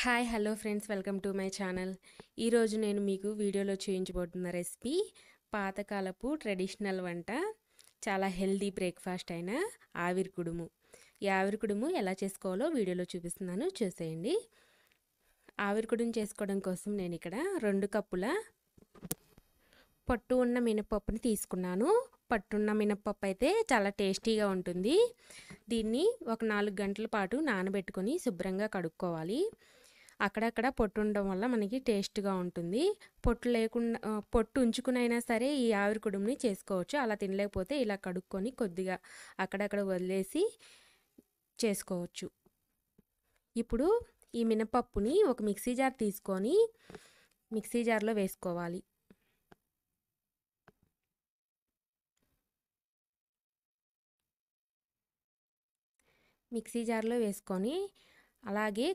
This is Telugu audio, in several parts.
hi hello friends welcome to my channel ఈరోజు నేను మీకు వీడియోలో చూపించబోతున్న రెసిపీ పాతకాలపు ట్రెడిషనల్ వంట చాలా హెల్దీ బ్రేక్ఫాస్ట్ అయిన ఆవిరి కుడుము ఈ ఆవిరి కుడుము ఎలా చేసుకోవాలో వీడియోలో చూపిస్తున్నాను చూసేయండి ఆవిరి కుడుము చేసుకోవడం కోసం నేను ఇక్కడ రెండు కప్పుల పట్టు ఉన్న మినపప్పుని తీసుకున్నాను పట్టున్న మినప్పప్పు అయితే చాలా టేస్టీగా ఉంటుంది దీన్ని ఒక నాలుగు గంటల పాటు నానబెట్టుకొని శుభ్రంగా కడుక్కోవాలి అక్కడక్కడ పొట్టు ఉండడం వల్ల మనకి టేస్ట్గా ఉంటుంది పొట్టు లేకుండా పొట్టు ఉంచుకునైనా సరే ఈ ఆవిరి కుడుముని చేసుకోవచ్చు అలా తినలేకపోతే ఇలా కడుక్కొని కొద్దిగా అక్కడక్కడ వదిలేసి చేసుకోవచ్చు ఇప్పుడు ఈ మినపప్పుని ఒక మిక్సీ జార్ తీసుకొని మిక్సీ జార్లో వేసుకోవాలి మిక్సీ జార్లో వేసుకొని అలాగే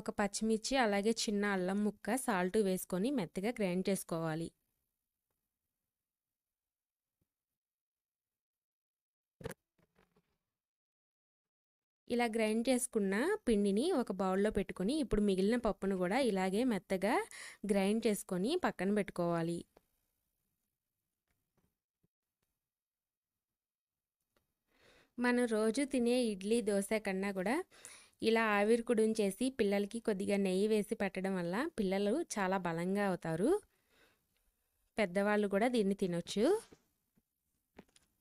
ఒక పచ్చిమిర్చి అలాగే చిన్న అల్లం ముక్క సాల్ట్ వేసుకొని మెత్తగా గ్రైండ్ చేసుకోవాలి ఇలా గ్రైండ్ చేసుకున్న పిండిని ఒక బౌల్లో పెట్టుకొని ఇప్పుడు మిగిలిన పప్పును కూడా ఇలాగే మెత్తగా గ్రైండ్ చేసుకొని పక్కన పెట్టుకోవాలి మనం రోజు తినే ఇడ్లీ దోశ కన్నా కూడా ఇలా ఆవిరి చేసి పిల్లలకి కొద్దిగా నెయ్యి వేసి పెట్టడం వల్ల పిల్లలు చాలా బలంగా అవుతారు పెద్దవాళ్ళు కూడా దీన్ని తినొచ్చు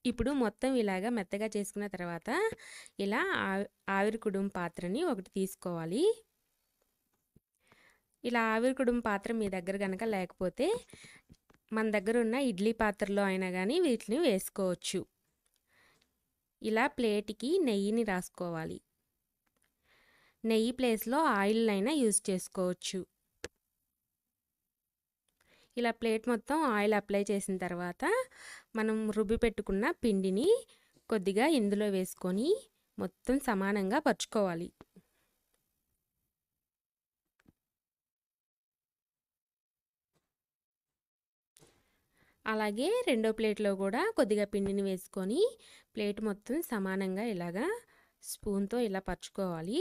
ఇప్పుడు మొత్తం ఇలాగా మెత్తగా చేసుకున్న తర్వాత ఇలా ఆవిరి కుడుం పాత్రని ఒకటి తీసుకోవాలి ఇలా ఆవిరి కుడుం పాత్ర మీ దగ్గర కనుక లేకపోతే మన దగ్గర ఉన్న ఇడ్లీ పాత్రలో అయినా కానీ వీటిని వేసుకోవచ్చు ఇలా ప్లేట్కి నెయ్యిని రాసుకోవాలి నెయ్యి ప్లేస్లో ఆయిల్ అయినా యూజ్ చేసుకోవచ్చు ఇలా ప్లేట్ మొత్తం ఆయిల్ అప్లై చేసిన తర్వాత మనం రుబ్బి పెట్టుకున్న పిండిని కొద్దిగా ఇందులో వేసుకొని మొత్తం సమానంగా పరుచుకోవాలి అలాగే రెండో ప్లేట్లో కూడా కొద్దిగా పిండిని వేసుకొని ప్లేట్ మొత్తం సమానంగా ఇలాగా స్పూన్తో ఇలా పరుచుకోవాలి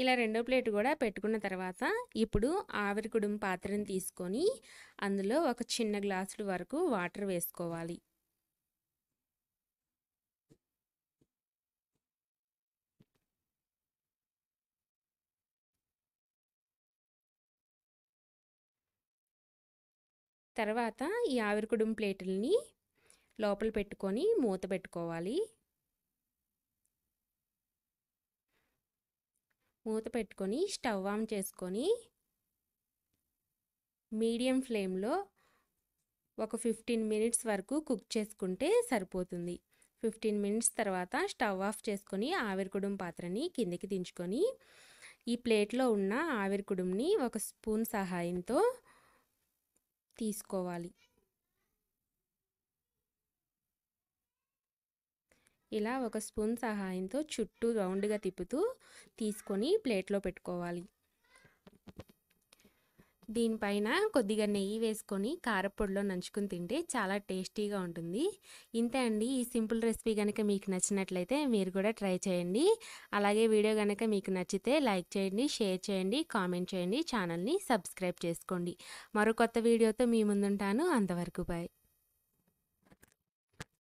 ఇలా రెండో ప్లేట్ కూడా పెట్టుకున్న తర్వాత ఇప్పుడు ఆవిరి కుడుం పాత్రను తీసుకొని అందులో ఒక చిన్న గ్లాసుడు వరకు వాటర్ వేసుకోవాలి తర్వాత ఈ ఆవిరికుడుం ప్లేట్లని లోపల పెట్టుకొని మూత పెట్టుకోవాలి మూత పెట్టుకొని స్టవ్ ఆన్ చేసుకొని మీడియం ఫ్లేమ్లో ఒక ఫిఫ్టీన్ మినిట్స్ వరకు కుక్ చేసుకుంటే సరిపోతుంది ఫిఫ్టీన్ మినిట్స్ తర్వాత స్టవ్ ఆఫ్ చేసుకొని ఆవిరికుడుం పాత్రని కిందికి దించుకొని ఈ ప్లేట్లో ఉన్న ఆవిరికుడుంని ఒక స్పూన్ సహాయంతో తీసుకోవాలి ఇలా ఒక స్పూన్ సహాయంతో చుట్టూ రౌండ్గా తిప్పుతూ తీసుకొని ప్లేట్లో పెట్టుకోవాలి దీనిపైన కొద్దిగా నెయ్యి వేసుకొని కారపొడిలో నంచుకుని తింటే చాలా టేస్టీగా ఉంటుంది ఇంతే అండి ఈ సింపుల్ రెసిపీ కనుక మీకు నచ్చినట్లయితే మీరు కూడా ట్రై చేయండి అలాగే వీడియో కనుక మీకు నచ్చితే లైక్ చేయండి షేర్ చేయండి కామెంట్ చేయండి ఛానల్ని సబ్స్క్రైబ్ చేసుకోండి మరో కొత్త వీడియోతో మీ ముందుంటాను అంతవరకు బాయ్